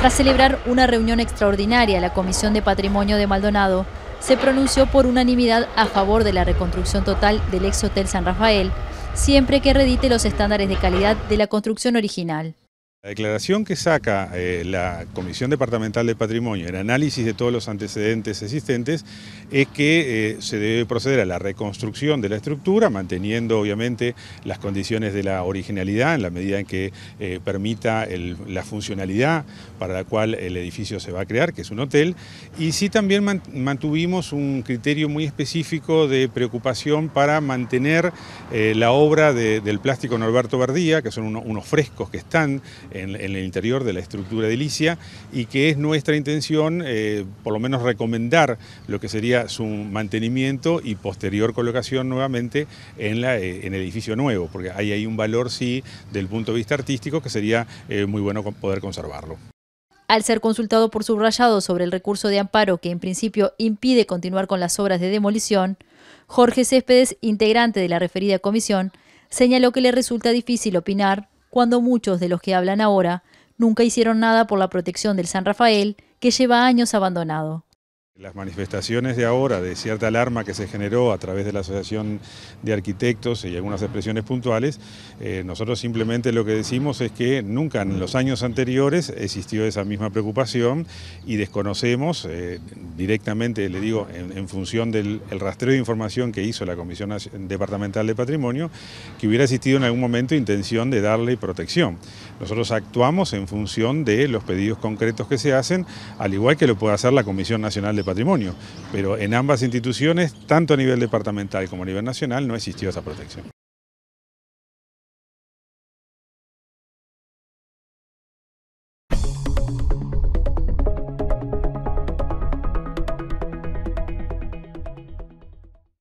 Tras celebrar una reunión extraordinaria, la Comisión de Patrimonio de Maldonado se pronunció por unanimidad a favor de la reconstrucción total del ex Hotel San Rafael, siempre que redite los estándares de calidad de la construcción original. La declaración que saca eh, la Comisión Departamental de Patrimonio, el análisis de todos los antecedentes existentes, es que eh, se debe proceder a la reconstrucción de la estructura, manteniendo obviamente las condiciones de la originalidad en la medida en que eh, permita la funcionalidad para la cual el edificio se va a crear, que es un hotel, y sí también mantuvimos un criterio muy específico de preocupación para mantener la obra del plástico Norberto Bardía, que son unos frescos que están en, el interior de la estructura delicia y que es nuestra intención eh, por lo menos recomendar lo que sería su mantenimiento y posterior colocación nuevamente en, eh, el edificio nuevo, porque hay ahí un valor sí del punto de vista artístico que sería eh, muy bueno poder conservarlo. Al ser consultado por subrayado sobre el recurso de amparo que en principio impide continuar con las obras de demolición, Jorge Céspedes, integrante de la referida comisión, señaló que le resulta difícil opinar cuando muchos de los que hablan ahora nunca hicieron nada por la protección del San Rafael, que lleva años abandonado. Las manifestaciones de ahora, de cierta alarma que se generó a través de la Asociación de Arquitectos y algunas expresiones puntuales, eh, nosotros simplemente lo que decimos es que nunca en los años anteriores existió esa misma preocupación y desconocemos eh, directamente, le digo, en, función del rastreo de información que hizo la Comisión Departamental de Patrimonio, que hubiera existido en algún momento intención de darle protección. Nosotros actuamos en función de los pedidos concretos que se hacen, al igual que lo puede hacer la Comisión Nacional de Patrimonio, pero en ambas instituciones, tanto a nivel departamental como a nivel nacional, no existió esa protección.